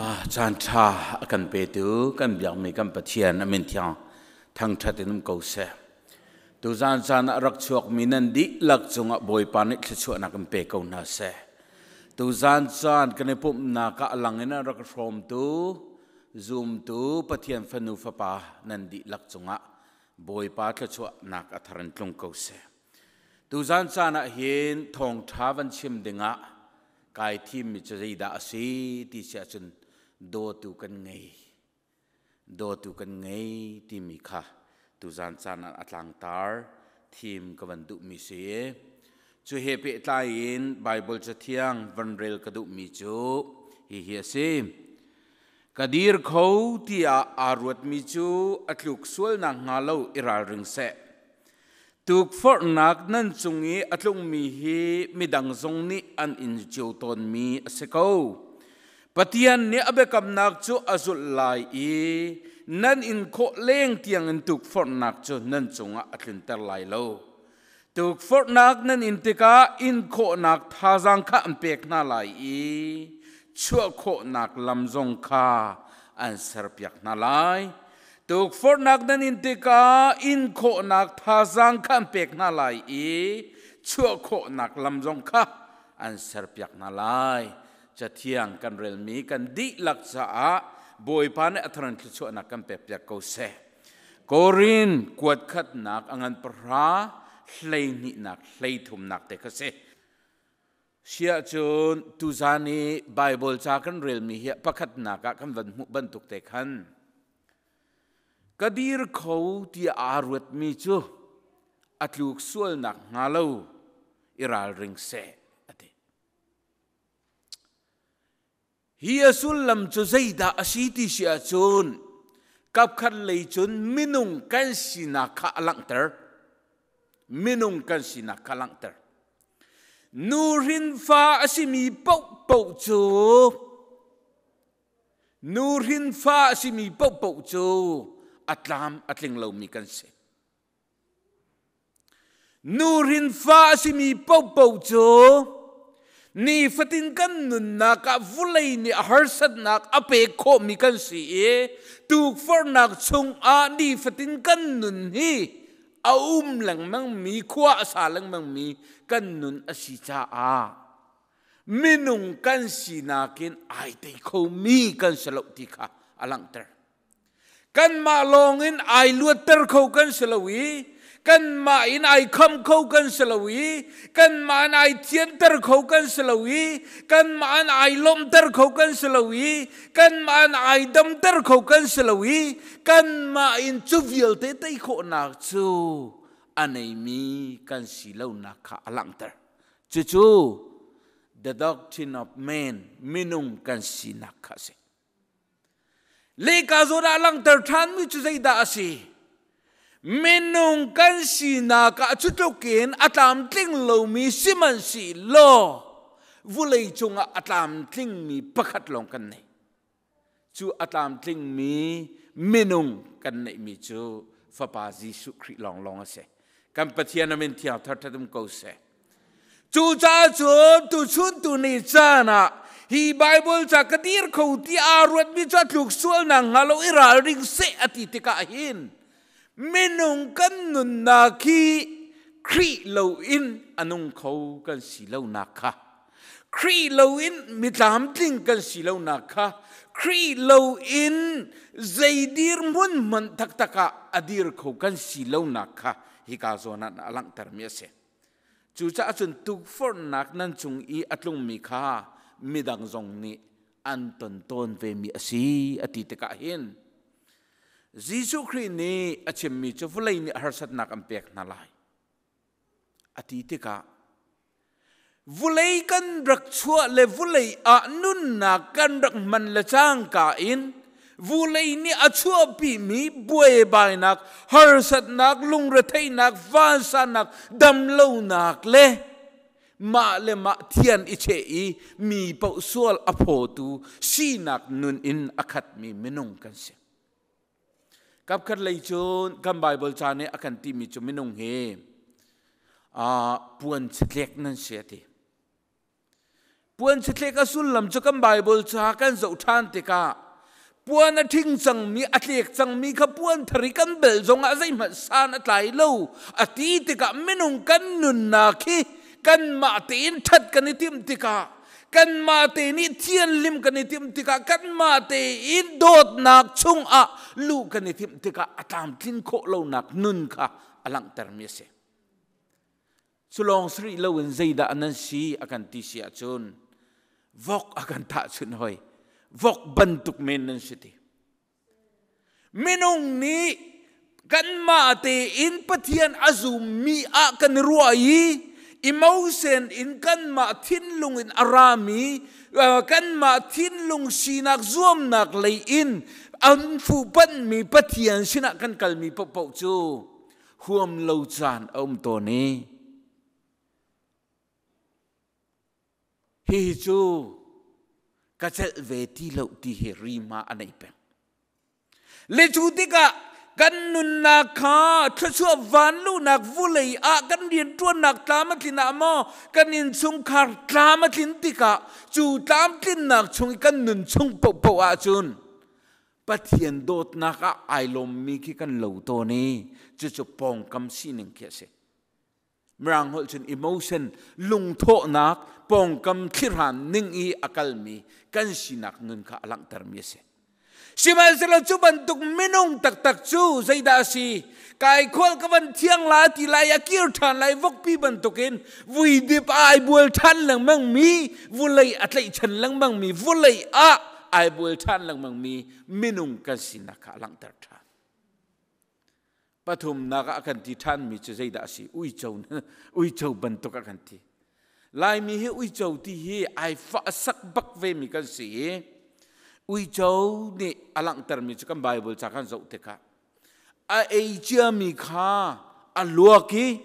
À, chan tha kan pe tu kan biang mi kan pathian amin thiang thang thatin ko se tu zan zan rak chuak minan di lak chunga boi pani thchu na kan pe ko na se tu zan zan kan e pu na ka langena rak from tu zoom tu pathian fanu fa pa nan di lak chunga boi pa thla chu na ka tharan tlung ko se tu zan zan a hin thong thawan chim dinga kai thi mi chei da si ti sia chun do tu kan ngei do tu kan ngei ti mi kha tu zan chan an atlang tar thim ka van du mi se chu he pe tlai in bible cha thiang van rel ka du mi chu hi hi se kadir khâu ti a arwat mi chu atluk sual na nga lo iral ring se tuk for nak nan chungi atlung mi hi midang zong ni an in chiu ton mi se kau patian ne abe kam nak chu azul lai i nan in kho leng tiang in tuk for nak chu nan chunga atlin tar lai lo tuk for nak nan in tika in kho nak tha jang kha am pek na lai i chua kho nak lam jong kha an sar pek na lai tuk for nak nan in tika in kho nak tha jang kha am pek na lai i chua kho nak lam jong kha an sar pek na lai จะเที่ยงกันเรลมีกันดิลักษาบอยปานอัธรันคิดช่วนักกันเปรียกเปียกเซกอรินกวดขัดนักอังันพราเลยนินักเลยทุมนักเด็กเสซเสียจนตุจานีไบเบิลจากันเรลมีเหี้ยประคัดนักกันวันมุบันทุกเ็คันกดีร์เขาที่อารุตมีจูอัตลูกส่วนนักงาลูอิรัลริงเซ hi asul lam cho zai da asi ti si a chun kap khat lei chun minung kan si na kha lang ter minung kan si na kha lang ter nu rin fa asi mi pau pau chu nu rin fa asi mi pau pau chu atlam atling lo mi kan se nu rin fa asi mi pau pau chu นี่ฟตินกันนุนนักอวุเลยนี่ฮาร์สันนักอเปกโคมีกันสีตูกฟอร์นักชงอานี่ฟตินกันนุนฮีอาอุมหลังมังมีควาสาหลังมังมีกันนุนอสิจ้าอาไม่นุงกันสีนักินไอเตกโคมีกันสลบติคาอลังเตอร์กันมาลองอินไอลวดเตอร์เขากันสลวี cần mà in ai không khâu cần selawi cần mà in ai thiên tơ khâu cần selawi cần mà in ai lom tơ khâu cần selawi cần mà in ai đâm tơ khâu cần selawi cần mà in chu viel te tây khổ na chu anh ấy mi cần si lâu na khả lặng tơ chu chu the doctrine of man minung kan sinak khase le ka zora lang ter than mi chu đã da asi minung kan si na ka chutukin atam ting lo mi siman si lo vulei chunga atam ting mi pakhat long kan nei chu atam ting mi minung kan nei mi chu fa pa jisu khri long long ase kan pathian amin thia thar thadum ko se chu cha chu tu chun tu ni cha na hi bible cha kadir khouti arut mi cha thuk sual na ngalo ira ring se ati tika hin menung kan nun na khi kri lo in anung khâu kan si lo na kha kri lo in mi tam ting kan si lo na kha kri lo in zaidir mun man tak taka adir khâu kan si lo na kha hi ka zo na alang tar mi se chu cha chun tu for nak nan chung i atlung mi kha midang zong ni an ton ton ve mi asi ati te ka hin Jesus Christ ni achim mi chu fulai ni har sat nak ampek na lai ati te ka vulei kan rak chua le vulei a nun na kan rak man la chang ka in vulei ni achua pi mi bue bai nak har sat nak lung re thei nak van sa nak dam lo nak le ma le ma thian i che i mi pau sual apho tu si nak nun in akhat mi menung kan se กับขัดเลยจูนกับไบเบิลจานเนี่ยอาการที่มีจูมินุงเฮอ่าปวนเสล็กนั่นเสียทีปวนเสล็กก็สุลลำจูกับไบเบิลจากันจะอุทานติกาปวนทิ้งจังมีอัตเล็กจังมีขบวนทริกันเบลจงอาใจมันสานอัตไลโลอตีติกามินุงกันนุนนาคีกันมาตีนทัดกันนิติมติกา kan ma te ni thian lim kan ni tim tika kan ma te in dot nak chung a lu kan ni tim tika atam thin kho lo nak nun kha alang ter mi se sulong sri lo in zaida anan si akan ti si achun vok akan ta chun hoi vok bantuk men nan si ti minung ni kan ma te in pathian azu mi a kan ruai emotion in kan ma thin lung in arami kan ma thin lung sinak zuam nak lei in an phu ban mi pathian sina kan kal mi po po chu huam lo chan om to ni hi chu ka chel ve ti lo ti he ri ma anei pe le chu ti ka กันนุนนาคาทชัววันลูนักวุเลยอะกันเรียนตัวนักตามทินามอกันนินชงคาดตามทินติกะจูตามกินนักชงกันนุนชงปปอาจุนปะเทียนโดดนักไอลมมีขี้กันเหลวตัวนี้จะจะปองกำสีหนึ่งเสียเสมรังหอลจนอิมชันลุงโทนักปองกำขี้รันนิ่งอีอากลมี กันสีนักนุนกาลังตรมีเส Sima Israel chu ban tuk minung tak tak chu zai da si kai khol ka ban thiang la ti la ya kir than lai vok pi ban tukin vui dip ai bul than lang mang mi vulai atlai chan lang mang mi vulai a ai bul than lang mang mi minung kan sinaka lang tar tha pathum naga kan ti than mi chu zai da si ui chau ui chau ban tuk kan ti lai mi he ui chau ti hi ai fa sak bak ve mi kan si ui châu ni alang ter mi chukan bible chắc ăn zo te cả à e chưa mi kha a lua ki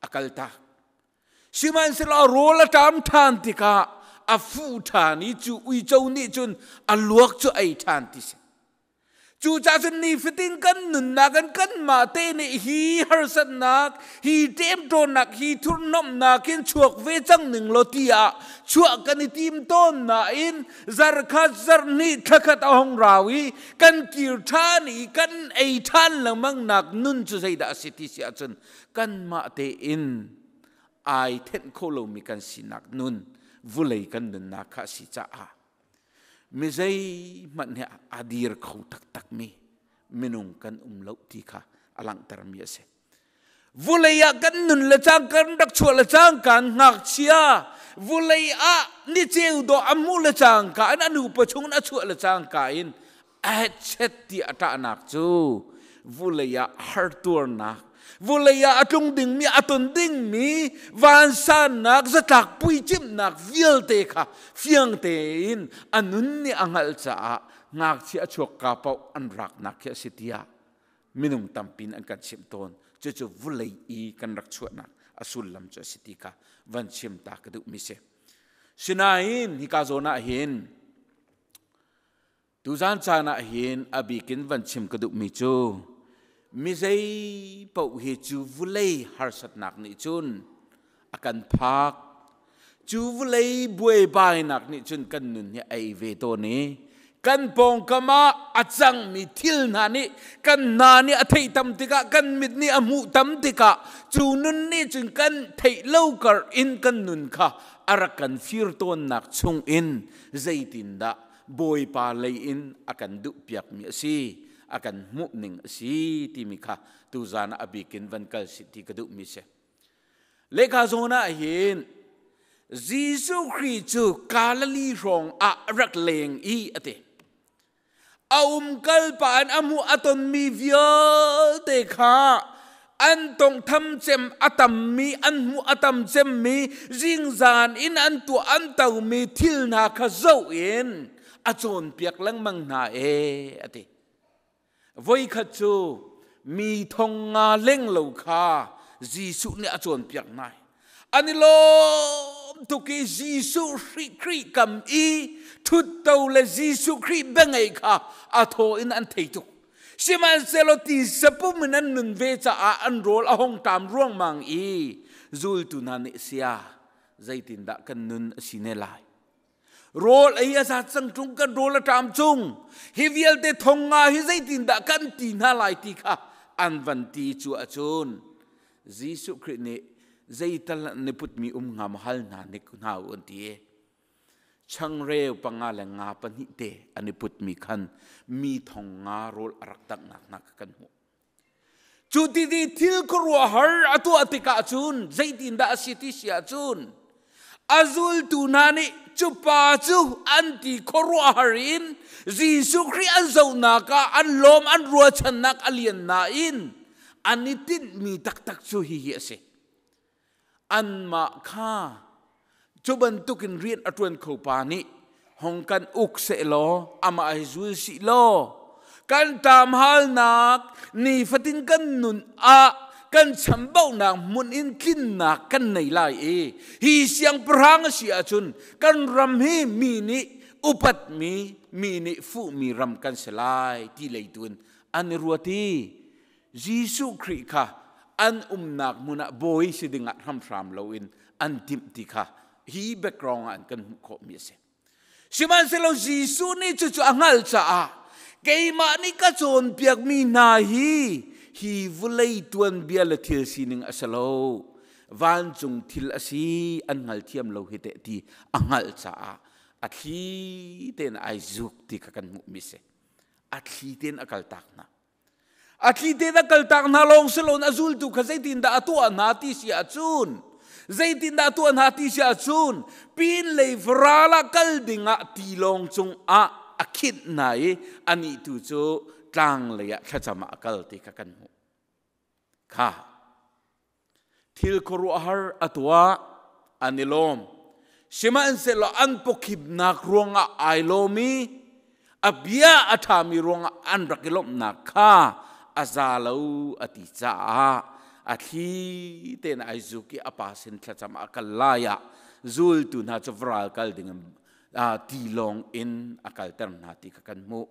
akal ta xem anh se la ro la tam than ti cả à fu tha ni chu ui châu ni chun a à, luak chu ai than ti se จูจ้าจนนี่ฟิติงกันนุนนักันกันมาเตนฮีฮาร์สันนักฮีเตมโดนักฮีทุนนมนักินชวกเวจังหนึ่งโลตีาชวกกันทีมต้นนาอินจารคัจารนีทักขัาองราวีกันกิรทานีกันไอทานละมังนักนุนจูใจดาสิติเสียจนกันมาเตอินไอเทนโคลมีกันสินักนุนวุเลยกันนุนนักสิจ้า mizai man he adir khou tak tak mi minung kan um lo ti kha alang tar mi ase vulaya kan nun la chang kan dak chu la chang kan ngak chia vulaya ni cheu do amu la chang ka an anu pa chung na chu la chang ka in a chet ti ata nak chu vulaya har tur nak vô à atung ding mi atun ding mi van san nak zatak pui chim nak vial tê kha fiang tê in anh anun ni angal cha ngak chi achok ka pau an rak nak minh sitia minung pin anh kan chim tôn, ton chu chu vulai i kan rak chu nak asul cho cha sitika van chim ta ka du mi se sinain hi ka zona hin tu zan cha na hin abikin van chim ka du mi chu mi zai pau hi chu vulei har sat nak ni chun akan phak chu vulei buai bai nak ni chun kan nun hi ai ve to ni kan pong kama achang mi thil na ni kan na ni a thei tam tika kan mit ni amu tam tika chu nun ni chun kan thei lo kar in kan nun kha ara kan fir ton nak chung in zaitin da boy pa lei in akan du piak mi si akan mukning si ti mi kha tu zana abikin van kal si ti kadu mi se le kha zona hin jisu khri chu kalali rong a rak leng i ate aum kal pan amu aton mi vial te kha an tong tham chem atam mi an mu atam chem mi jing zan in an tu an tau mi thil na kha zo in a chon piak lang mang na e ati voi kha chu mi thong nga leng lo kha su ne a chon piak nai ani lo tu ki jisu khri khri kam i thut to le jisu khri bengai kha a tho in an thei tu siman lo ti sapu min an nun ve cha a an rol a hong tam ruang mang i zul tu na ne sia zaitin da kan nun sine lai rol ai asa chang chung ka rol tam chung hi vial te thonga hi zai tin da kan ti na lai ti kha an van ti chu a chun jisu khrit ne zai tal ne put mi um ngam hal na ne ku na on ti chang re panga la nga pa ni te ani put mi khan mi thonga rol arak tak nak nak kan hu chu ti di thil ko har atu atika chun zai tin da asiti sia chun azul tu na ni chu pa chu an ti khorwa harin jisu khri an zo na ka an lom an ruwa chan nak alian na in ani tin mi tak tak chu hi hi ase an ma kha chu ban tukin rian atuen kho pa ni hong kan uk se lo ama ai zul si lo kan tam hal nak ni fatin kan nun a กันฉันบ่านามุนอินกินนากันในไลเอฮีเสียงพรางเสียจุนกันรำให้มีนิอุปัตมีมีนิฟูมีรำกันสลายที่เลยตุนอันรัวทียิสุคริค่ะอันอุมนักมุนักบอยสิดิงัดทำสามเลวินอันดิมติค่ะฮีเบกรองอันกันขอมีเสสิมันเซลจิสุนี่จู่ๆอังกลจ้าเกี่ยมานี่ก็จนเปียกมีนาฮี hi vulei tuan bia la thil sining asalo van chung thil asi an ngal thiam lo hi te ti angal cha a a thi ten ai zuk ti ka kan mu mi se a thi ten akal tak na a thi ten akal tak na long selon azul tu ka zaitin da atu na ti si a chun zaitin da atu na ti si chun pin le vrala kal dinga ti long chung a akhit nai ani tu chu tlang leya khachama akal ti kan mu kha thil koru har atwa anilom sima anse lo an pokhib nak ronga ailomi abia athami ronga an rakilom na kha azalo ati cha athi ten aizuki sin khachama akal laya zul tu na chawral kal dingam a tilong in akal term na ti kan mu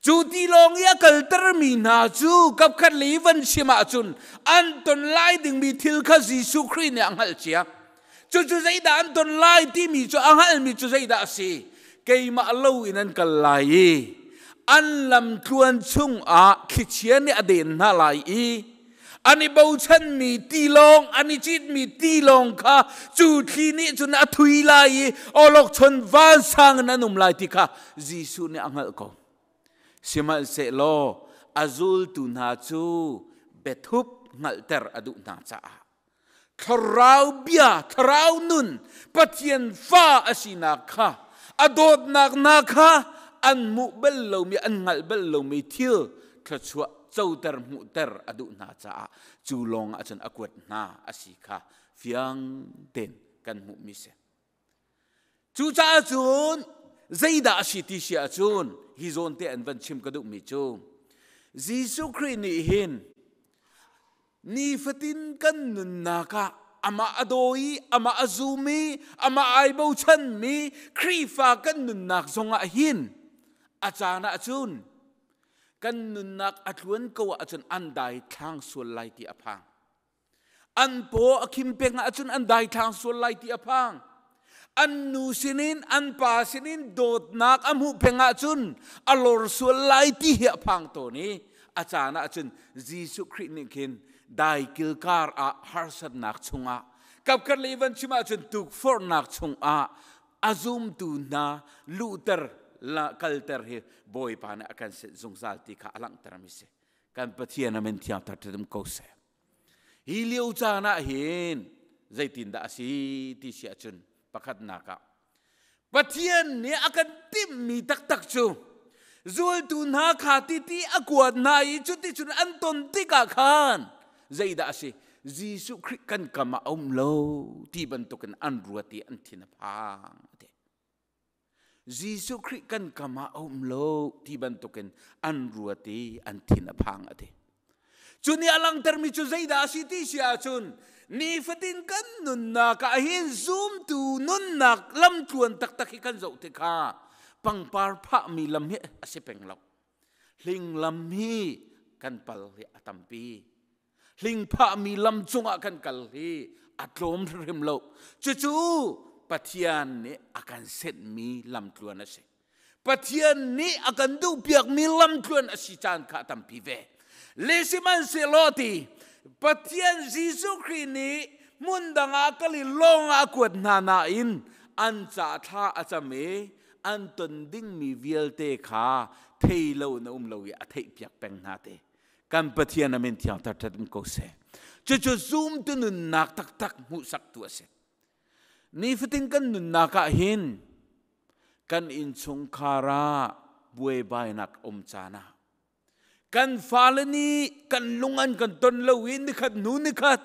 chú đi long ya kal tar mi na chu kap khat le van sima chun an ton lai ding mi thil kha jisu khri ne angal chia chú chu zai da an ton lai ti mi chu angal mi chú zai đã si kei mà lâu in an kal lai an làm tluan chung a khi chia ne ade na lai i ani bau chân mi ti long ani chit mi ti long kha chú thi nè chú na thui lai i olok chon van sang nè nụm lai ti kha jisu ne angal ko simal se lo azul tu na chu bethup ngal ter adu na cha tharau bia tharau nun pathian fa asina kha adod nak na kha an mu bel lo mi an ngal bel lo mi thil kha chua chau ter mu ter adu na cha chu long a chan akwat na asi kha fiang ten kan mu mi se chu cha chun đã zaida asiti si achun hi zon te an vận chim kaduk mi chu jisu khri ni hin ni fatin kan nun na ka ama adoi ama azumi ama ai aibo chan mi khri fa kan nun nak zonga hin achana achun kan nun nak atluan ko achun an dai thang su lai ti apang an po akim pek na achun an dai thang su lai ti apang an nu sinin an pa sinin dot nak amu penga ah chun alor su lai ti hi phang to ni achana achun ah jisu khri ni khin dai kil kar a ah, harsat nak chunga kap kar levan chima chun tuk for nak chung a azum tu na luter la kalter hi boy pan akan se zungzal ti kha alang taramise kan pathian amen thiam tar tum ko se hi liu chana hin zaitin da si ti si achun pakhat naka pathian ni akan tim mi tak tak chu zul tu na kha ti ti akuat na i chu ti chun an ton ti ka khan zaida asi jisu khri kan kama om lo ti ban to kan an ruati an thin phang te jisu khri kan kama om lo ti ban to kan an ruati an thin phang ate chu ni alang ter mi chu zeida asiti sia chun ni fatin kan nun na ka hin zoom tu nun na lam thuan tak tak hi kan zo te kha pang par pha mi lam he ase peng lo ling lam hi kan pal hi pi ling pha mi lam chunga kan kal hi atlom rim lo chu chu pathian ni akan set mi lam thuan ase pathian ni akan du piak mi lam thuan asi chan kha tampi ve lesi man se lo ti pathian jisu khrini mundanga kali longa kuat na na in an cha tha acha me an ton ding mi vial te kha thei lo na um lo ya thei piak peng na te kan pathian amen thiang tar tar ko se chu chu zoom tu nun nak tak tak mu sak tu ase ni fiting kan nun na ka hin kan in chung khara buai bai nak om chana kan falani kan lungan kan ton lo in ni khat nu ni khat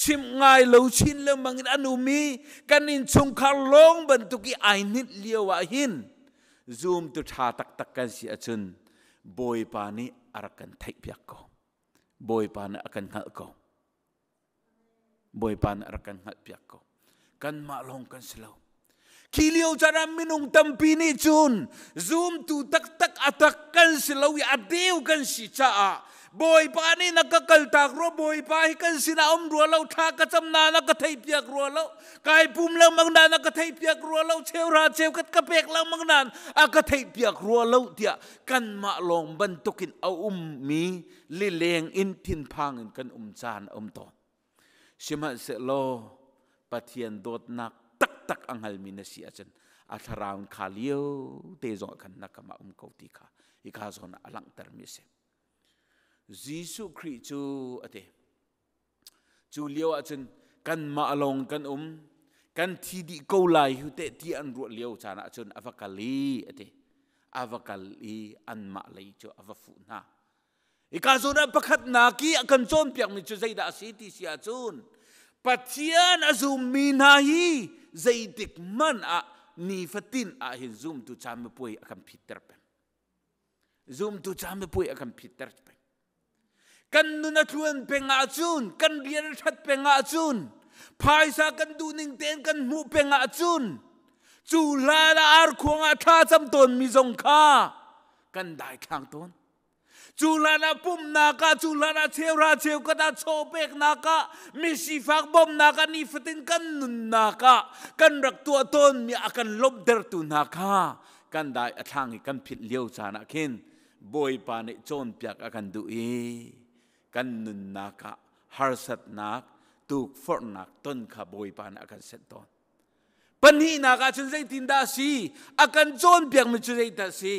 chim ngai lo chin lo mangin anu umi kan in chung kha long bận tu ki ai liều liawa ah hin zoom tu tha tak tak kan si achun boy pa ni arakan thai pyak ko boy pa na akan ngal ko boy pa na arakan ngal pyak ko kan ma long kan slow khi kilio charam minung tampi ni chun zoom tu tak tak atak kan silawi adeu kan si cha boy pa ni na nakakal tak ro boy pa hi kan na om ro lo tha ka cham na na ka thai piak ro lo kai pum la mang na na ka thai piak ro lo cheu ra cheu kat ka pek la mang nan a ka thai piak ro lo tia kan ma long ban tokin a um mi li leng in thin phang kan um chan om to sima se lo patien dot nak tak angal mina si achan a tharaun khalio te zo khan nakama um ko ti kha i kha zon alang tar mi se jisu khri chu ate chu leo achan kan ma lòng kan um kan thi đi câu lai hu te ti an ru leo chana chun avakali ate avakali an ma lai chu avafu na ikazuna pakhat na ki akan chon piak mi chu zaida asiti sia chun pathian azum mi na hi zaidik man a ni tin a hình zoom tu cham pui a kan phiter pe zoom tu cham pui a kan phiter pe kan nu na thuan pe nga chun kan rian that pe nga chun phai sa kan du ning ten kan mu pe nga chun chu la la ar khuanga tha cham ton mi zong kha kan đại thang ton จุลนาปุ่มนากาจุลนาเทวราเทวกตาโชเปกนากามิชิฟักบอมนากานิฟตินกันนุนนากากันรักตัวตนมีอาการลบเดรตุนาคากันได้อทางกันผิดเลี้ยวจานักเห็นบอยปานิจนเปียกอาการดุเอกันนุนนากาฮาร์สตตนักตูกฟอร์นักต้นขบอยปานอาการเซตตอนปัญหานาคาชุนใจตินดาสีอาการจนเปียกมิชุนใจตาสี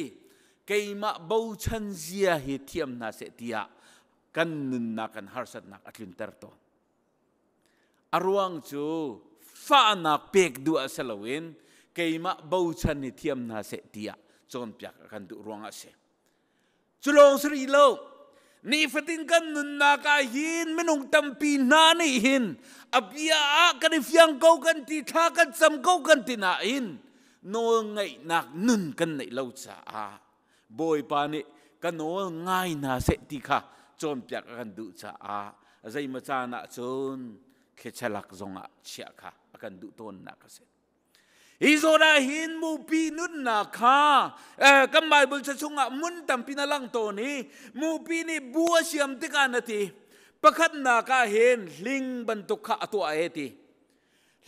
keima bau chân zia hi thiam na se tia kan nun na kan harsat na atlin ter to arwang chu fa na pek du asalawin keima bau chân ni thiam na se tia chon pyak kan du ruang ase chulong sri lo ni fatin kan nun na ka hin minung tampi na ni hin abia kan fyang ko kan ti tha kan sam ko kan ti na in no ngai nak nun kan nei lo cha a à. boy pa ni kan no ngai na se ti kha chom pyak kan du cha a zai ma cha na chon khe chalak zonga chia kha akan du ton na ka se izora hin mu pi nun na kha eh kam bible cha chunga mun tam pina lang to ni mu pi ni bua siam te ka na ti pakhat na ka hen ling ban to kha to a ti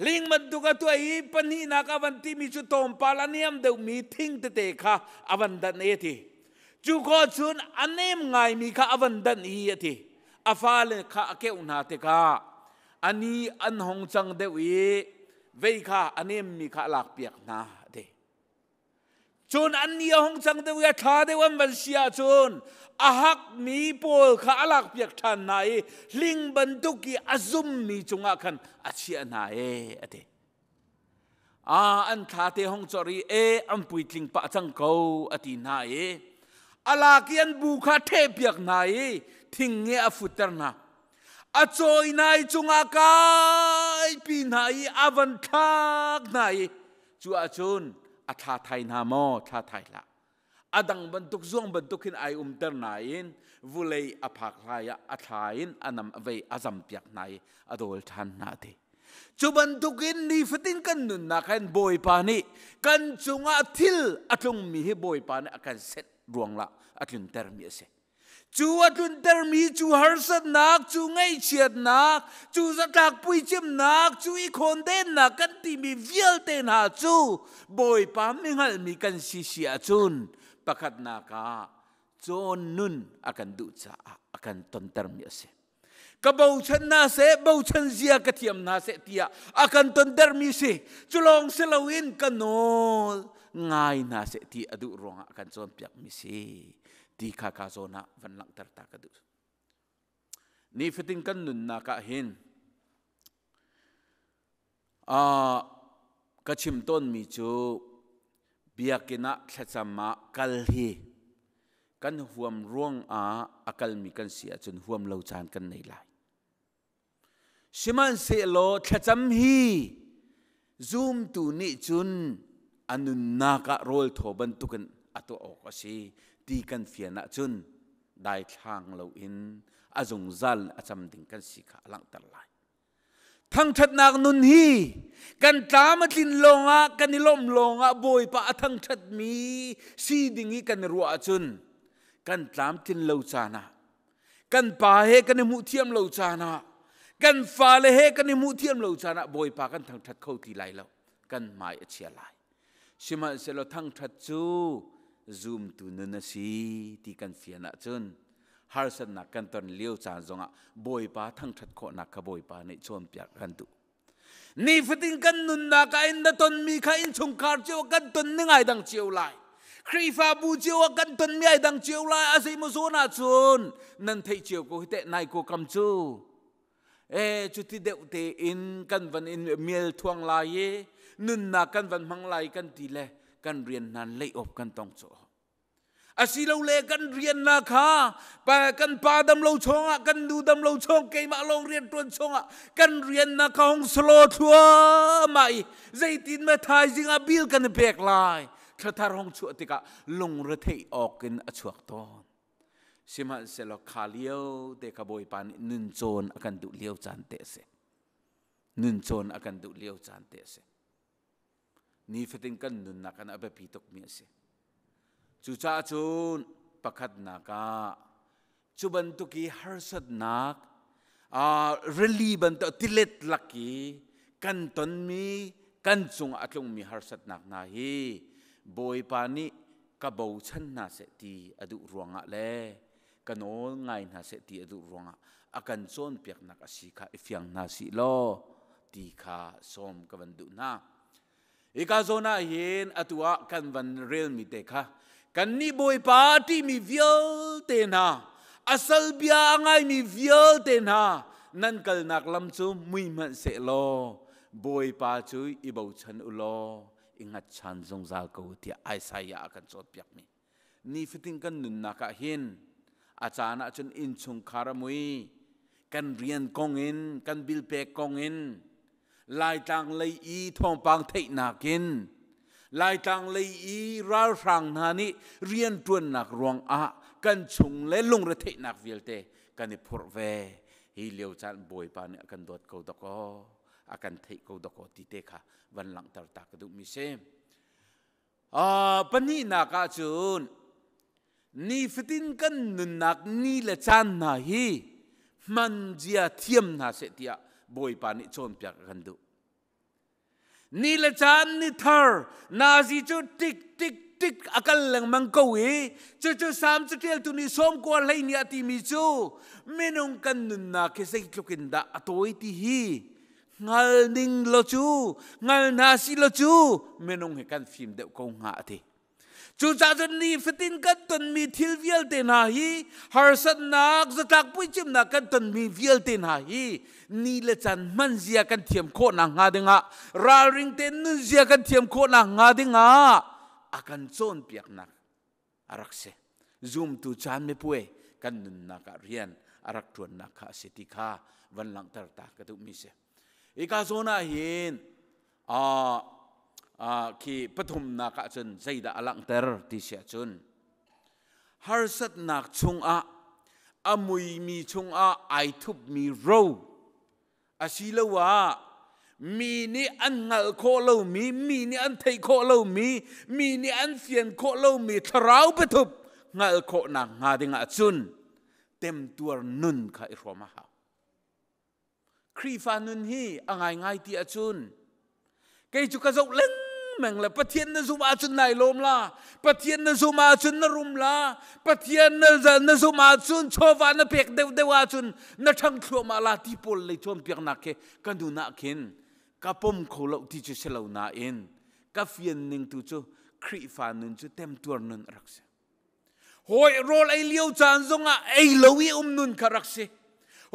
ลิงมันดูก็ตัวอีปนีนักอวันที่มีชุดตอมปาลานิยมเดวมีทิ้งเตะตค่ะอวันดันเอทีจูโคชุนอันเนมไงมีค่ะอวันดันอีอทีอาฟาเลค่ะเกอุนาเตค่ะอันนี้อันหงจังเดวีเวค่ะอันเนมมีค่ะหลักเปียกนา chun an ni hong chang te wa tha de wan ban sia chun a hak mi pol kha alak piak than nai ling ban tu ki azum mi chunga khan a chia na e ate a an tha te hong chori e am pui tling pa chang ko ati na e ala ki an bu kha the piak na e thing nge a futar na a choi nai chunga kai pi nai avan thak nai chu a chun อาชาไทยนามอาชาไทยละอาดังบรรทุกซ่วงบรรทุกขึ้นไออุ่มเตอร์นายน์วุเลยอาภักไรอะอาชายน์อานำเวอาจำเปียกนายอาดูลทันนาทีจูบันทุกินนี่ฟิตินกันนุนนักเห็นบอยปานิกันจุงอาทิลอาจงมีให้บอยปานิอาการเซ็ตรวงละอาจุนเตอร์มีเซ็ต chu atun ter mi chu har sat nak chu ngai chiat nak chu za tak pui chim nak chu i khon den na kan ti mi vial ten ha chu boy pa mình ngal mi kan si si a chun pakhat na ka chon nun akan du cha akan ton ter mi ase ka bau chân na se bau chân zia ka thiam na se tia akan ton ter mi se chulong se lawin kanol ngai na se ti adu ronga kan chon piak mi se ti kha ka zona van lak tar ta ka du ni fitin kan nun na ka hin a ka chim ton mi chu biakina thachama kal hi kan huam ruang a akal mi kan sia chun huam lo chan kan nei lai siman se lo thacham hi zoom tu ni chun anun na ka rol thoban tukan ato ok asi ti kan fian na chun đại thang lâu in a dùng dân a cham ding kan si kha lặng tận lai thang that nak nun hi kan tlam atlin longa kan ilom longa boi pa athang that mi si đình dingi kan ruwa chun kan tlam tin lo chana kan pa he kan mu thiam lo chana kan phá le he kan mu thiam lo chana boi pa kan thang that khâu ti lại lâu kan mai a chia lai sima lo thang that chú zoom tu nana si ti kan fiana chun har san na kan ton liu cha zonga boi pa thang that kho na ka boi pa nei chom pya kan tu ni fatin kan nun na ka in da ton mi kha in chung kar cheu kan ton ni ngai dang cheu lai khri fa bu cheu kan ton mi ai dang cheu lai a sei mo zo na chun nan thei cheu ko hite nai ko kam chu e chu ti deu te in kan van in miel thuang lai ye nun na kan van mang lai kan ti le กันเรียนนั้นเลยอบกันต้องโจอาศิเาเลกันเรียนนาคาไปกันปาดำเราชงอ่ะกันดูดำเราชงเกมาเราเรียนตวนชงอ่ะกันเรียนนาคาของสโลทัวไม่ใจตินมทายจิงอาบิลกันเบกลายทถารองชัวติกะลงระเทยออกกันอชวกตอนสมมยเสลคาเลียวเ็กบอยปานนุนโจนอากันดุเลียวจันเตเสนุนโจนอากันดุเลียวจันเตเส ni fetin kan nun na kan abe pitok mi ase chu cha chun pakhat na ka chu ban tu ki harsad nak a rally ban to tilet laki kan ton mi kan chung atlung mi harsad nak na hi boy pani ka bau chan na se ti adu ruanga le kanol ngai na se ti adu ruanga akan chon piak nak asika ifyang na si lo ti kha som ka ban du na อีกาโซนาเห็นอตัวกันวันเรียลมีเตค่ะกันนี่บอยปาร์ตี้มีเวลเตนะอาศัลบียงไงมีเวลเตนะนั่นกันนักลำซูมุยมันเสโลบอยปาร์ตี้อีบ่าวชันอุโลอิงัดชันทรงซากูที่ไอซายากันสดเปียกมีนี่ฟิติงกันนุนนักเห็นอาจารย์อาจารย์อินชงคารมุยกันเรียนกองอินกันบิลเปกกองอินลายตังเลยอีทองปังเทนากินลายตังเลยอีรัารังนานิเรียนตวนนักรวงอะกันชงและลงระเทนักเวลเตกันีนพดเวฮิเลียวจันบอยปานกันดดเขาตะกออาการเทเขาตะกอติเตค่ะวันหลังตรตากระดุมิเซมอ่าปนีนักจุนนี่ฟตินกันนุนักนี่ละจันนาฮีมันเจียเทียมนาเสตีย boy pani chom pyak gan du ni le chan ni thar na ji chu tik tik tik akal lang mang ko e chu chu sam chu tel tu ni som ko lai ni ati mi chu menong kan nun na ke sei tlukin da atoi ti hi ngal ning lo chu ngal na si lo chu menong he kan phim de ko nga ti chu cha jon ni fitin kan ton mi thil vial te na hi har sat nak za tak pui chim na kan ton mi vial te na hi ni le chan man zia kan thiam kho na nga de nga ra ring te nu zia kan thiam kho na nga de nga akan chon piak na arak se zoom tu chan me pue kan nun na ka rian arak tuan na kha se ti kha van lang tar ta ka tu mi se ika zona hin a คีปฐุมนักจนใจดาลังเตอร์ที่เชจุนฮาร์สต์นักชงอาอมุยมีชงอาไอทุบมีโรอาศิลวะมีนี่อันเงาโคโลมีมีนี่อันไทยโคโลมีมีนี่อันเสียนโคโลมีทราวปทุบเงาโคนักงาดิงาจุนเต็มตัวนุนข้าอิรวมาฮาครีฟานุนฮีอ่างไงไงที่อาจุนเกยจุกกระจกเล่งแมงละปะเทียนนซุมาจุนนานลมละปะเทียนนซุมาจุนนรุมละปะเทียนนจันนซุมาจุนชอวานเปียกเดวเดวาจุนนทั้งทัวมาลาที่ปลเลยชวนเปียกนักเคกันดูนักเห็นกบปมเขาเลกที่จะเสลานาเอ็นกบเฟียนหนึ่งตัวจูครีฟานุนจูเต็มตัวนุนรักษาหอยโรลไอเลียวจานซงอ่ะไอเลวีอุ้มนุนคารักษา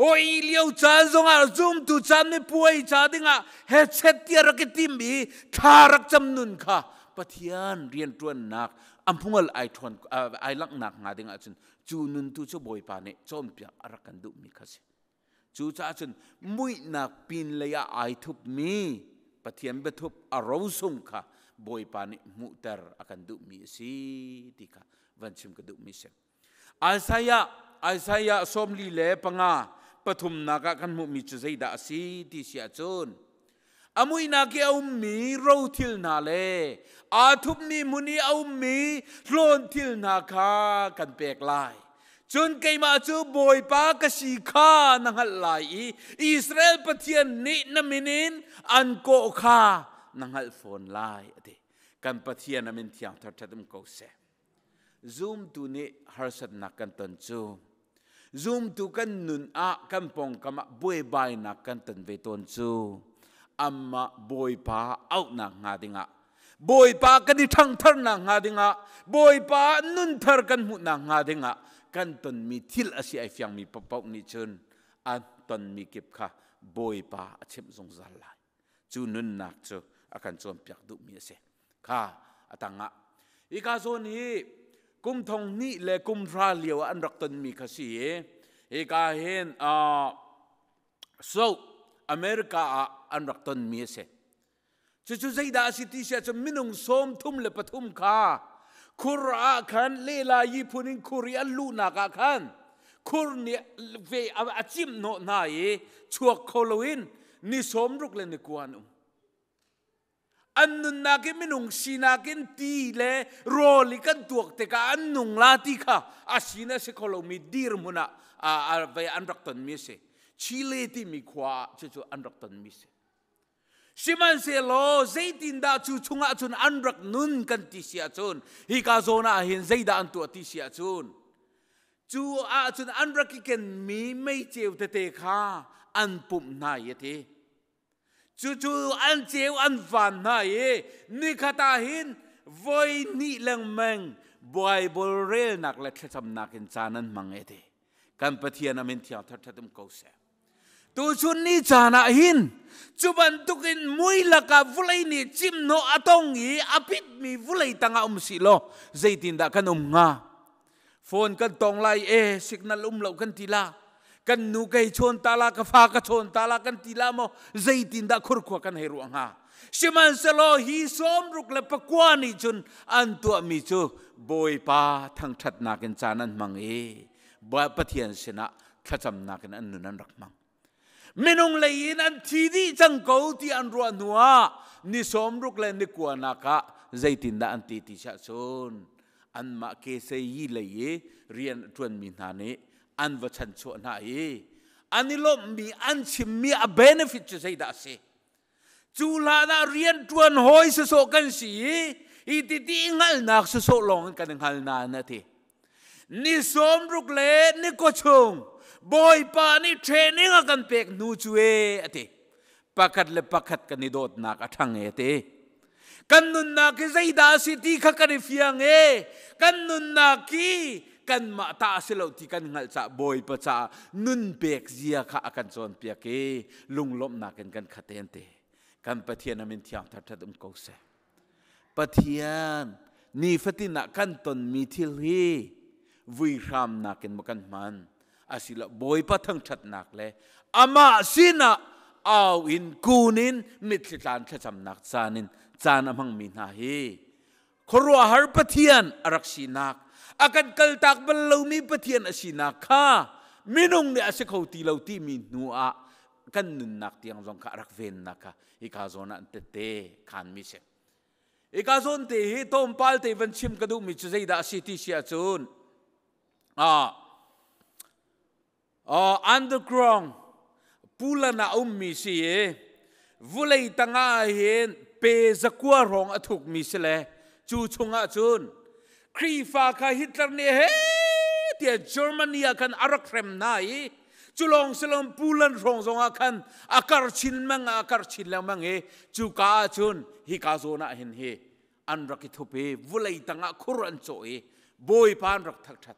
o i liu cha zonga à, zoom à, tu cham ne puai cha dinga he chet tia rak tim bi tharak cham nun kha pathian rian tuan nak ampungal ai thon à, ai lak nak nga dinga chun chu nun tu chu boi pa ne chom pya arakan du mi kha se cha chun mui nak pin leya ai thup mi pathian be thup arau sum kha boi pa ne mu tar akan du mi si tika vanchim ka du mi se Isaiah Isaiah som li le panga ปฐุมนากะันมุมิจุใจดาสีดิเสียจนอามุยนาเกเยวมีเราทิลนาเลอาทุบนีมุนีเอามีโลนทิลนาคากันเปกลายจนไกมาจูบอยปากสีข้านังหลายอิสราเอลปะเทนิีนมินินอันโกข้านังหลฟอนลายอดกันปะเทีนนมินที่อังทัดทัดมกเซ zoom tu ni ฮาร์สั n นักกันตันจู zoom tu kan nun a kan pong kama boi bai na kan tan ve ton chu amma boi pa out na nga dinga boi pa kan di thang thar na nga dinga boi pa nun thar kan mu na nga dinga kan ton mi thil asi ai fyang mi papau ni chun an ton mi kip kha boi pa achim zong zal lai chu nun nak chu akan chom pyak du mi ase kha atanga ika zon hi กุมทงนี่เลกุมทราเลียวอันรักตนมีคสีเอกาเฮนอ่าโซอเมริกาอันรักตนมีเสจะจุใจดาสิที่เสียจะมินุงสมทุ่มเลปทุ่มคาคุราคันเลลายีพุนินคุริอัลลูนากาคันคุรเนี่ยเวอาจิมโนนายชัวโคลวินนิสมรุกเลนกวนอุม an nun na kin minung si na kin ti le ro li kan tuak te ka an nung la ti kha a si na se kholo mi dir muna a a ve an rak ton mi se chi le ti mi khwa chu chu an rak ton mi se siman se lo zaitin da chu chunga chun an rak nun kan ti sia chun hi ka zona hin zaida an tu ti sia chun chu a chun an rak ki ken mi mei cheu te te kha an pum na ye te จู่ๆอันเจียวอันฝันหายนี่คาตาหินวยนี่ลังแมงบอยบลเรลนักและทำนักอินจานันมังเอเดกันปะเทียนมินเทียทัดทัดมกเสตูชุนนี่จานาหินจุบันตุกินมุยละกาฟุเลยนี่จิมโนอะตองอีอภิดมีฟุเลยตังอมสิโลใจตินดากันอมงาโฟนกันตองไลเอสิกนัลอุมเหล่ากันทีลากันนูไกชนตาลากฟ้ากชนตาลากันตีลามอใจตินดาคุรขวากันเห้รู้งาชิมันสโลฮีสอมรุกเลปกวานิจุนอันตัวมิจูบอยปาทางชัดนากินจานันมังเอบอยปะเทียนชนะขจำนากินอันนุนันรักมังมินงเลยนันทีดีจังกอที่อันรัวนัวนิสอมรุกเลนิกวานากะใจตินดาอันตีติชะชนอันมาเกเซยีเลยเรียนชวนมินหานี an va chan chu na hi ani lo mi an chim mi a benefit chu sei đã se chu la da rian tuan hoi se so kan si i ti ti ngal nak se so long kan ngal na na ti ni som ruk le ni ko chung boy pa ni training a kan pek nu chu e ati pakhat le pakhat kan ni dot nak a thang e te kan nun na ki zai da si ti kha kan fiang e kan nun na ki กันมาตาสิเราที่กันงัลจะบอยปะจานุนเปียกเสียค่ะกันส่วนเปียกเอลุงลบมนักกันกันขัดเตนเตกันปะเทียนมินที่อังทัดทัดอุ้มเขาเปะเทียนนี่ฟตินักกันตนมีทิลีวิรามนักกันมกันมันอาศิลบอยปะทั้งชัดนักเลยอามาสินะเอาอินกูนินมิตรจานขจำนักจานินจานอมังมีนาฮีครัวฮาร์ปะเทียนรักษีนัก akan kal tak bal lo mi pathian asina kha minung ne ase khau ti lo ti mi nu a kan nun nak tiang zong kha rak ven na kha i kha zona te te khan mi se i kha zon te hi tom pal te van chim ka du mi chu zai da si ti sia chun a a underground pula na um mi si e vulei tanga hen pe zakwa rong athuk mi se le chu chunga chun ครีฟาคาฮิตเลอร์เนี่ยเฮ้เตียเยอรมนีคันอารักเรมนายจุลองสลองปูลันรองสงอาคันอาการชินมังอาการชินแล้วมังเฮจูกาจุนฮิกาโซนาเห็นเฮอันรักิทุเปวุเลยตังอาคุรันโซเอบอยพานรักทักทัด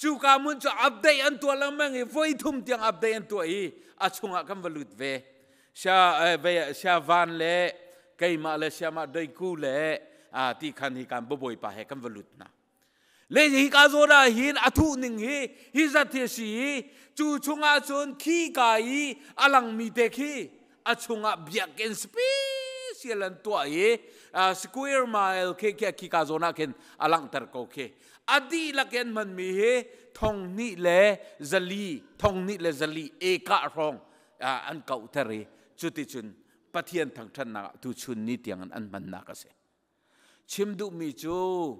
จูกามุนจะอับเดยันตัวแล้วมังเฮไว้ทุ่มเตียงอับเดยันตัวเออาชงอาคันวลุดเวชาเวชาวันเล่ไกมาเลชามาได้กูเล่ à ti khan hi kan bo boi pa he kan valut na le hi ka zo ra hin athu ning hi hi za the si chu chunga chon khi ka yi alang mi te khi a chunga biak en special an to ye square mile ke ke ki ka zo na ken alang tar ko ke adi la ken man mi he thong ni le zali thong ni le zali e ka rong à, an kau tari chuti chun pathian thang than na tu chun ni tiang an man na ka se chim đụ mì chú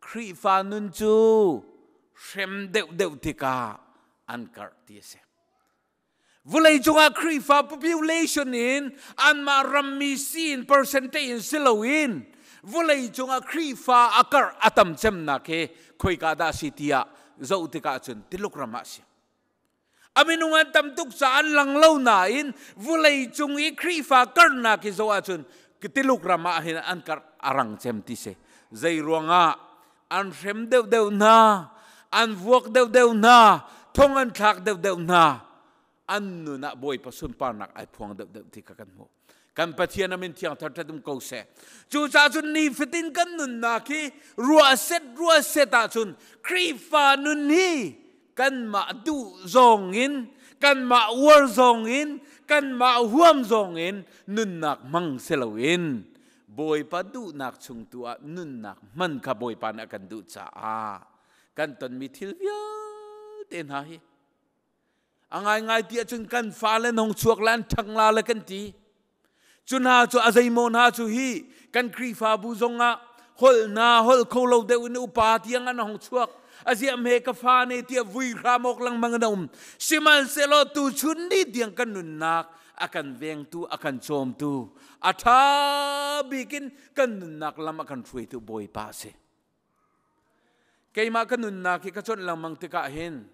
khri pha nun chú xem đều đều thì cả ăn cả tia xe vô lấy chúng ta khri pha population in ăn mà ram mi sin percentage in silo in vô lấy chúng ta khri pha akar atam chem na ke khoi cả đa si tia dẫu thì cả chân tilok ram asi aminungan tam tuk sa an lang lo na in vô lấy chúng ta khri pha kar na ke dẫu chân kitiluk rama hin an kar arang chem ti se zai ruanga an rem deu deu na an vuak deu deu na thong an thak deu deu na an nu na boy pasun par nak ai phuang deu deu ti ka kan mo kan pathian amin thiang thar thadum ko se chu cha chun ni fitin kan nun na ki ruwa set ruwa ta chun krifa nun hi kan ma du zongin in kan ma war zong in kan ma huam zong in nun nak mang selo in boi pa du nak chung tu a nun nak man ka boi pa na kan du cha a kan ton mi thil via te na hi angai ngai tia chun kan fa le nong chuak lan thang la le kan ti chun ha chu azai mon ha chu hi kan kri fa bu zonga hol na hol kholo de u pa tiang an hong chuak aziam he ka fa ne tia vui ra ramok lang mang manganom siman selo tu chun ni diang kan nun nak akan veng tu akan chom tu atha bikin kan nun nak lam akan thui tu boy pa se keima kan nun nak ka chon lang mang te ka hin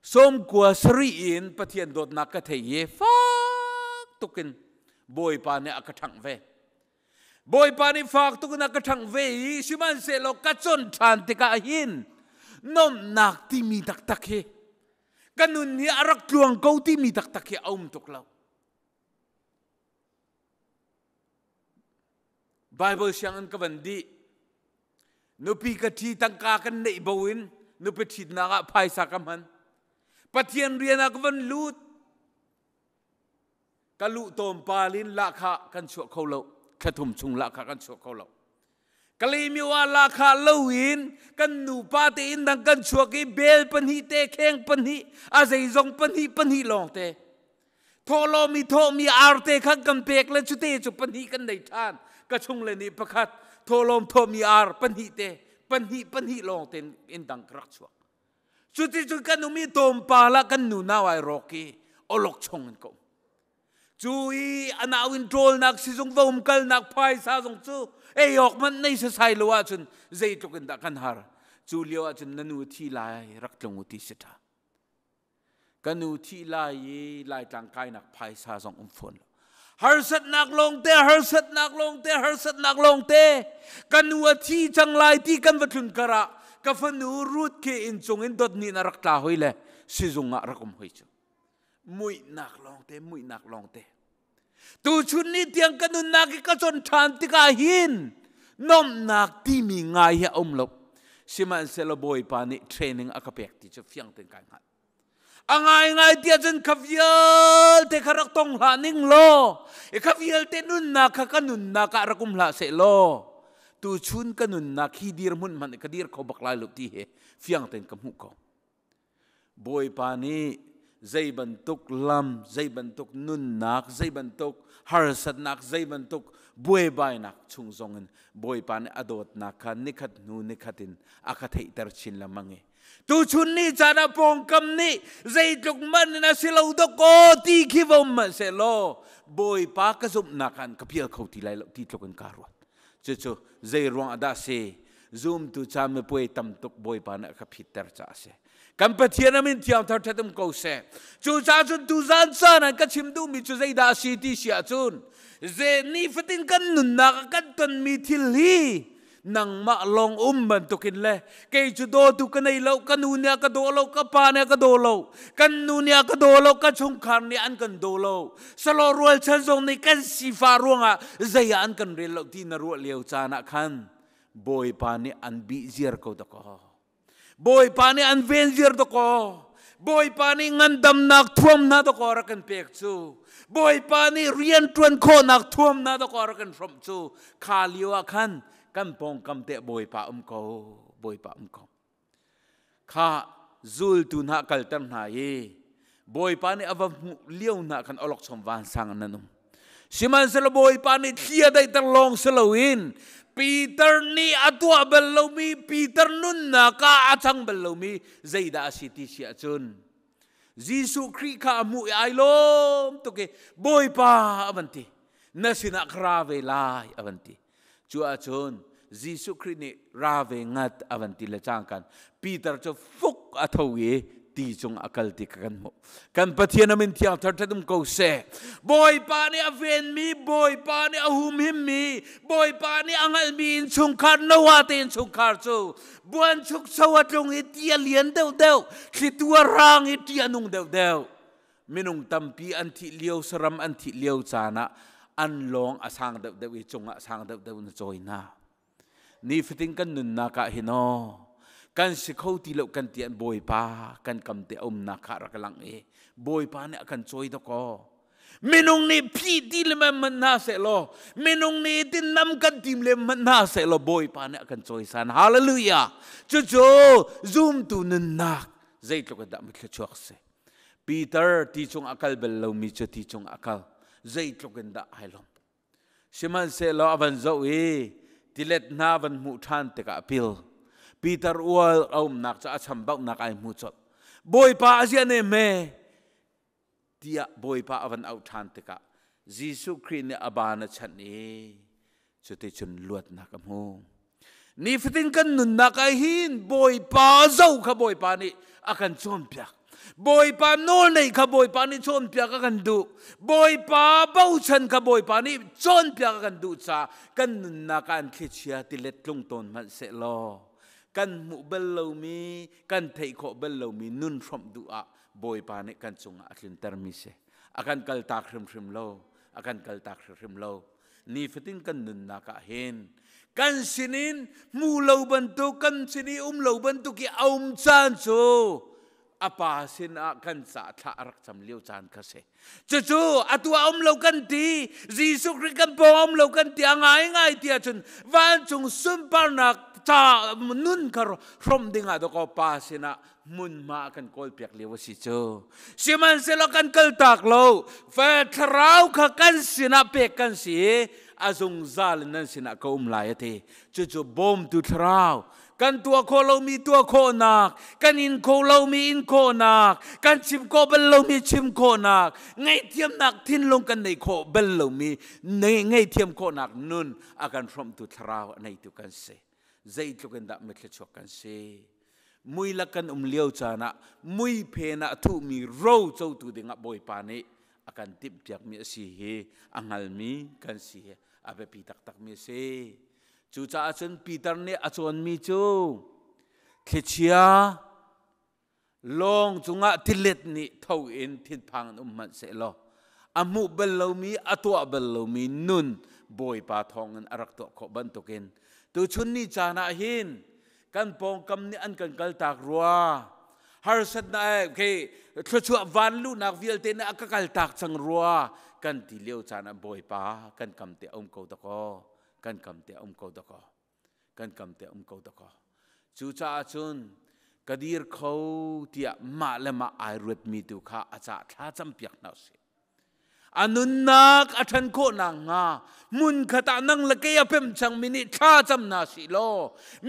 som kwa sri in pathian dot nak ka the ye fa tukin boy pa ne akathang ve boy pa ni fak tukin akathang ve siman selo ka chon than te ka hin นนนักที่มีตักตักเกันนุนี่อารักลวงเขาที่มีตักตักเอามตกเราไบเบิลเชียงอันกวันดีนุปีกทีตังกากันในบวินนุปีดนักอภัยสักมันปฏิเนเรียนกวันลูดกลุตอมปาลินลักขะกันชั่วเขาเลาแค่ทุมชุงลักขะกันชั่วเขาเลากลีมีว่าลาคาลวินกันหนูปาตีนดังกันชัวกีเบลปนีเตแขงปนีอาศัยจงปนีปนีลองเตทอลมีทอมีอาร์เตขังกันเปกและชุเตจุปนีกันในท่านกระชงเลนี่ประคัดทอลมทอมีอาร์ปนีเตปนีปนีลองเตอินดังกรักชัวชุเตจุกันหนูมีตอมปาละกันหนูนาวไอโรกีอลกชงกันก chui ana win troll nak si jong vom kal nak phai sa jong chu e yok man nei sa sai lo wa chun zai to kan da kan har chu lio wa chun nanu thi lai rak tlong ti se tha kanu thi lai ye lai tang kai nak phai sa jong um phon har sat nak long te har sat nak long te har sat nak long te kanu thi chang lai ti kan wa thun kara ka fa nu rut ke in chung in dot ni na rak ta hoi le si jong a rakum hoi chu mui nak long te mui nak long te ตูชุนนี้เตียงกันนุนนากิกจนทานติกาหินนมนักที่มีงายอมลบสมันเซลบอยปานิเทรนนิ่งอักเปียกที่จะฟียงเต็งกันฮะอัไงไงเตียจนขวิลเตคารักตองหลานิงโลเอขวิลเตนุนนักกันนุนนัการกุมลาเซโลตูชุนกันนุนนาคีดีร์มุนมันกดีรเขาบักลายลุที่เฮฟียงเต็งกำหุกบอยปานี dây bần tục lâm dây bần tục nun nạc dây bần tục har sat nạc dây bần tục buê bài nạc chung zong in bôi pan adot nạc kha nikhat nu nikhat in akha thei tar chin la mangi tu chun ni cha na pong kam ni dây tuk man na silo do ko ti khi vom mà se lo bôi pa ka zum nạc an ka pial khau ti lai lo ti tlok an karwa chu chu dây ruang ada zoom tu cha me poi tam tuk bôi pan ka phit tar cha se cảm kampathian amin tiam thar thatum câu se chu cha chu tu zan san anh ka chim du mi chu zai da si ti sia chun ze ni fatin kan nun na ka kan ton mi thil hi nang ma long um ban to kin le ke chu do tu ka nei lo ka nu nya ka do lo ka pa nya ka do lo kan nu nya ka do lo ka chung khan ni an kan do lo salo rual chan zong ni kan si fa ruanga zai an kan re lo ti na ru leo cha na khan boy pa ni an bi zier ko ta ko boy pani an venjir to ko boy pani ngandam nak thuam na to ko rakan pek chu boy pani rian tuan ko nak thuam na to ko rakan from chu kha liwa khan kan pong kam te boy pa um ko boy pa um ko kha zul tu na kal tan na ye boy pani avam liau na kan olok som van sang nanum siman selo boy pani thia dai tar long selo in Peter ni atua belumi, Peter nun naka ka atang belumi, zaida asiti siya chun. Jisu kri ka amu ya lom tuke, boy pa avanti, nasina krave lai avanti. Chua chun, Jisu kri ni rave ngat avanti lecangkan Peter cho fuk atau ye, ti chung akal ti kan mu kan pathian amin thiam thar thadum ko se boy pa ni aven mi boy pa ni ahum him mi boy pa ni angal mi in chung khar no wa te in chung khar chu buan chuk sawa tlung i tia lian deu deu khi tua rang i tia nung deu deu minung tampi an thi liau saram an thi liau chana an long asang deu deu i chung sang deu deu na choi na ni fiting kan nun na ka hino kan si khâu ti lộ kan tian boi pa kan cầm te om na kha rak lang e boi pa ne kan đó to ko ông ni phi ti le ma man na se lo ông ni tin nam kan tim le man na sẽ lo boi pa ne kan chơi san hallelujah chu chu zoom tu nan nak zai to ka da mi kha chok peter ti chung akal bel lo mi chu ti chung akal zai to kan da hai lo siman sẽ lo avan zo e tilet na van mu chan te ka apil ปีตร์วัลเอานักจะอาชัมบักนักไอ้มุจจบอยป้าอาเจเนเมที่บอยป้าอวันเอาทันติกายิสุครินเนอบานะฉันนี้จะเตชนลวดนักมูนี่ฟังกันนุนนักไอ้หินบอยป้าเจ้าขบอยป้านี่อาการชมพะบอยป้าโนเในขบอยป้านี่ชมพะกกันดูบอยป้าเบาฉันขบอยป้านี่ชมพะกกันดูซะกันนุนนักอันเคชียติเล็ดลงต้นมันเสร็จล้อ kan mu bel lâu mi kan thấy kho bel lâu mi nun from du a boy pa ne kan chunga atlin tar mi se akan kal tak rim rim lo akan kal tak rim lâu, ni tin kan nun na ka hen kan sinin mu lâu ban tu kan sini um lâu ban tu ki aum chan so apa sin a kan sa tha arak cham liu chan kha se chu chu atua om lo kan ti jisu kri kan po om lo kan ti angai ngai ti chun, van chung sum par nak จ้มนุ่นกระร่มดิงาดก็ปาสินะมุนมากันกอลเปียกเลวสิจูสิมันเซลกันเกลตักโลเฟทราวขกันสินะเปียกันสิอาจงซาลนั่นสินะก็อมลายเทจูจูบอมตุทราวกันตัวโคเรามีตัวโคนักกันอินโคเรามีอินโคนักกันชิมโคเบลเรามีชิมโคนักไงเทียมหนักทิ้นลงกันในโคเบลเรามีในไงเทียมโคนักนุ่นอาการพร้อมตุทราวในตุกันเสเจตุกันดับไม่ละชกันเสียมุ่ยละกันอุ้มเลี้ยวจานะมุ่ยเพนะทุ่มีรู้เจ้าตัดเง็กบอยปานิอาการติดจากมีเสียเฮอังลมีกันเสียอาเปปิตักตักมีเสีจู่จ้าอาจารย์ปีตันเนี่ยอาจารย์มีจูเคเชียลองจงอาทิเลตนี่เท่าเอ็นทิดพังอุ้มมันเสียลออามุเบลลมีอตัวเบลลมีนุนน boy pa thong an arak to kho ban token tu chun ni cha na hin kan pong kam ni an kan kal tak ruwa har sat na ke thlo chu van lu nak vial te na ka kal tak chang ruwa kan ti leo cha na boy pa kan kam te om ko to ko kan kam te om ko to ko kan kam te om ko to ko chu cha chun kadir khâu tia ma lama ai ruột mi tu kha acha tha chăm piak nào sẽ อันนุนักอัชันโคนางามุนขตานังละเกียเป็มจังมินิชาจำนาสิโล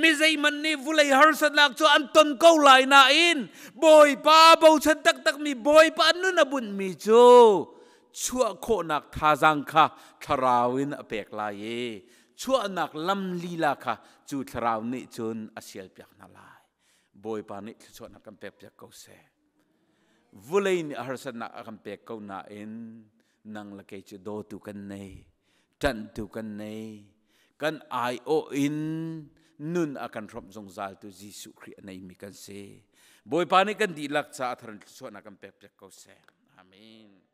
มิใจมันนี่วุเลยฮาร์สนักจวนตนเกาไลนาอินบอยป้าบบาฉันตักตักมีบอยป้านุนบุญมีจูชั่วโคนักทาจังค่ะทราวินเปกลายชั่วนักลำลีลาค่ะจูทราวนิจนอาเซียลเปียกนาลายบอยปานิชั่วนักกนเปกเปียกเกาเสวุเลยนี่ฮาร์สนักกันเปกเกานาอิน nang la ke chu do tu kan nei tran tu kan nei kan ai o in nun a kan rom zong zal tu jisu khri nei mi kan se boi pa ni kan di lak cha tharan chu na kan pek pek ko se amen